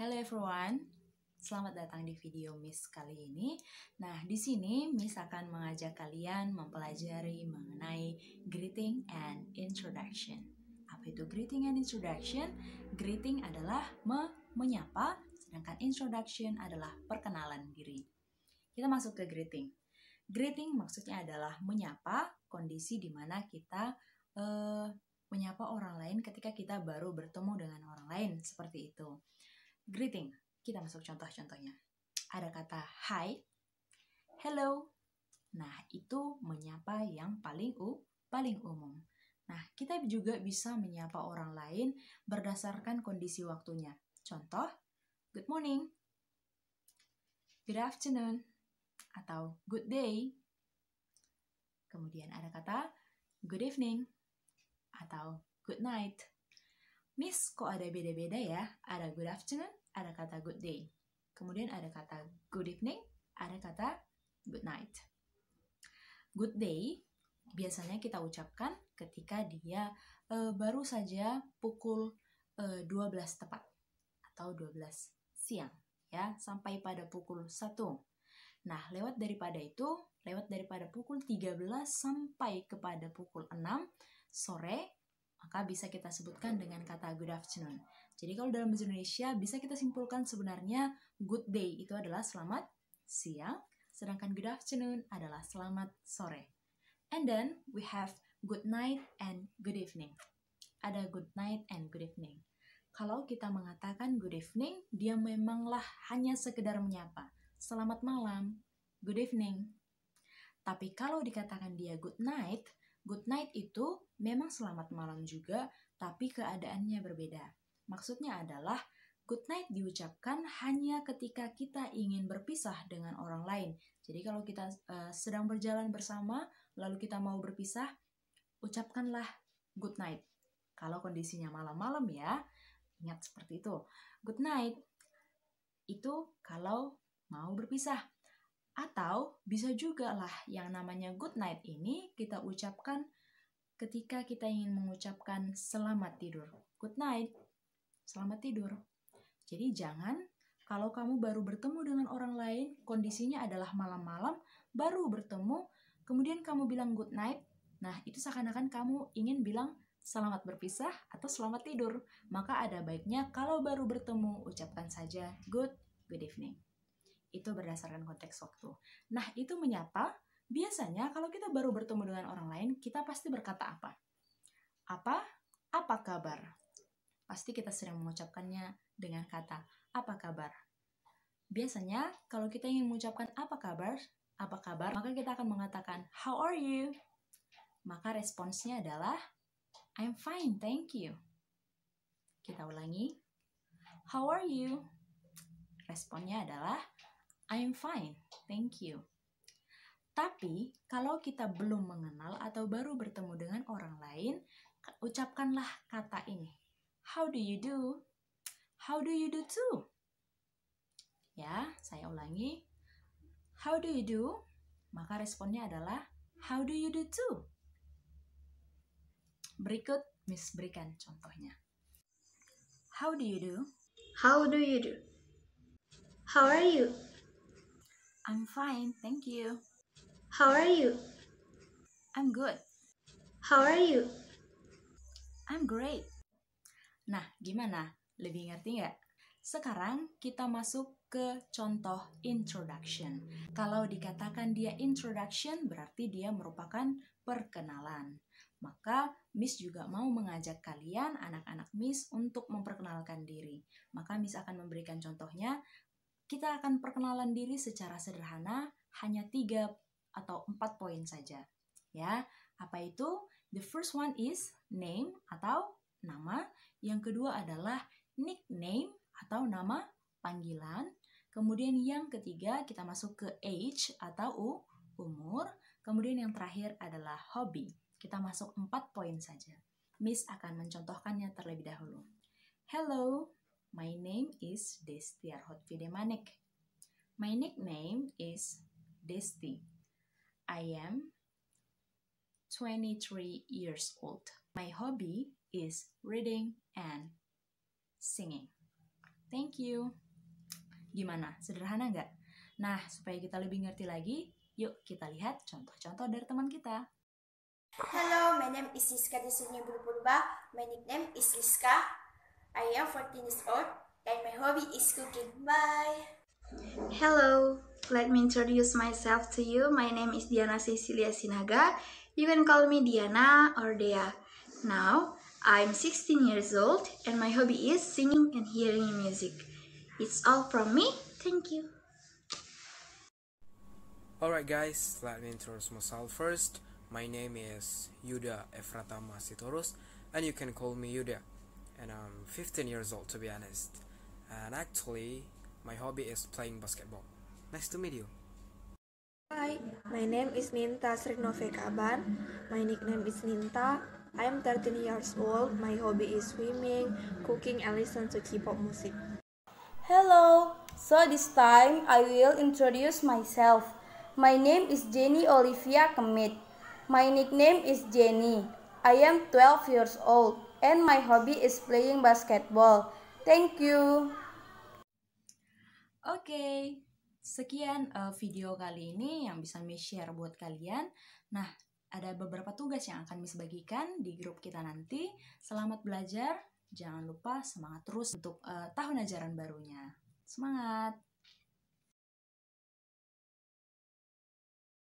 Hello everyone, selamat datang di video Miss kali ini. Nah, di sini Miss akan mengajak kalian mempelajari mengenai greeting and introduction. Apa itu greeting and introduction? Greeting adalah me menyapa, sedangkan introduction adalah perkenalan diri. Kita masuk ke greeting. Greeting maksudnya adalah menyapa, kondisi di mana kita uh, menyapa orang lain ketika kita baru bertemu dengan orang lain, seperti itu greeting. Kita masuk contoh-contohnya. Ada kata hi, hello. Nah, itu menyapa yang paling u paling umum. Nah, kita juga bisa menyapa orang lain berdasarkan kondisi waktunya. Contoh, good morning, good afternoon, atau good day. Kemudian ada kata good evening atau good night. Miss, kok ada beda-beda ya? Ada good afternoon, ada kata good day. Kemudian ada kata good evening, ada kata good night. Good day biasanya kita ucapkan ketika dia e, baru saja pukul e, eh, 12 tepat atau 12 siang ya sampai pada pukul 1. Nah, lewat daripada itu, lewat daripada pukul 13 sampai kepada pukul 6 sore maka bisa kita sebutkan dengan kata good afternoon. Jadi kalau dalam bahasa Indonesia bisa kita simpulkan sebenarnya good day itu adalah selamat siang, sedangkan good afternoon adalah selamat sore. And then we have good night and good evening. Ada good night and good evening. Kalau kita mengatakan good evening, dia memanglah hanya sekedar menyapa. Selamat malam, good evening. Tapi kalau dikatakan dia good night, Good night itu memang selamat malam juga, tapi keadaannya berbeda. Maksudnya adalah good night diucapkan hanya ketika kita ingin berpisah dengan orang lain. Jadi kalau kita uh, sedang berjalan bersama lalu kita mau berpisah, ucapkanlah good night. Kalau kondisinya malam-malam ya, ingat seperti itu. Good night itu kalau mau berpisah. Atau bisa juga lah yang namanya good night ini kita ucapkan ketika kita ingin mengucapkan selamat tidur. Good night, selamat tidur. Jadi jangan kalau kamu baru bertemu dengan orang lain, kondisinya adalah malam-malam, baru bertemu, kemudian kamu bilang good night, nah itu seakan-akan kamu ingin bilang selamat berpisah atau selamat tidur. Maka ada baiknya kalau baru bertemu, ucapkan saja good, good evening. Itu berdasarkan konteks waktu. Nah, itu menyapa. Biasanya kalau kita baru bertemu dengan orang lain, kita pasti berkata apa? Apa? Apa kabar? Pasti kita sering mengucapkannya dengan kata apa kabar. Biasanya kalau kita ingin mengucapkan apa kabar, apa kabar, maka kita akan mengatakan how are you? Maka responsnya adalah I'm fine, thank you. Kita ulangi. How are you? Responnya adalah I'm fine, thank you. Tapi, kalau kita belum mengenal atau baru bertemu dengan orang lain, ucapkanlah kata ini. How do you do? How do you do too? Ya, saya ulangi. How do you do? Maka responnya adalah How do you do too? Berikut Miss berikan contohnya. How do you do? How do you do? How are you? I'm fine, thank you. How are you? I'm good. How are you? I'm great. Nah, gimana? Lebih ngerti nggak? Sekarang kita masuk ke contoh introduction. Kalau dikatakan dia introduction, berarti dia merupakan perkenalan. Maka Miss juga mau mengajak kalian anak-anak Miss untuk memperkenalkan diri. Maka Miss akan memberikan contohnya kita akan perkenalan diri secara sederhana, hanya tiga atau empat poin saja. Ya, apa itu? The first one is name atau nama. Yang kedua adalah nickname atau nama panggilan. Kemudian yang ketiga kita masuk ke age atau U, umur. Kemudian yang terakhir adalah hobby. Kita masuk empat poin saja. Miss akan mencontohkannya terlebih dahulu. Hello, My name is Desti Arhot Demanik. My nickname is Desti. I am 23 years old. My hobby is reading and singing. Thank you. Gimana? Sederhana nggak? Nah, supaya kita lebih ngerti lagi, yuk kita lihat contoh-contoh dari teman kita. Hello, my name is Siska Desunya Purba. My nickname is Siska. I am 14 years old and my hobby is cooking. Bye! Hello, let me introduce myself to you. My name is Diana Cecilia Sinaga. You can call me Diana or Dea. Now, I'm 16 years old and my hobby is singing and hearing music. It's all from me. Thank you. Alright guys, let me introduce myself first. My name is Yuda Efratama Sitorus and you can call me Yuda. and I'm 15 years old to be honest. And actually, my hobby is playing basketball. Nice to meet you. Hi, my name is Ninta Srinove Kaban. My nickname is Ninta. I am 13 years old. My hobby is swimming, cooking, and listen to K-pop music. Hello. So this time I will introduce myself. My name is Jenny Olivia Kemit. My nickname is Jenny. I am 12 years old. and my hobby is playing basketball. Thank you. Oke, okay, sekian uh, video kali ini yang bisa Miss share buat kalian. Nah, ada beberapa tugas yang akan Miss bagikan di grup kita nanti. Selamat belajar, jangan lupa semangat terus untuk uh, tahun ajaran barunya. Semangat!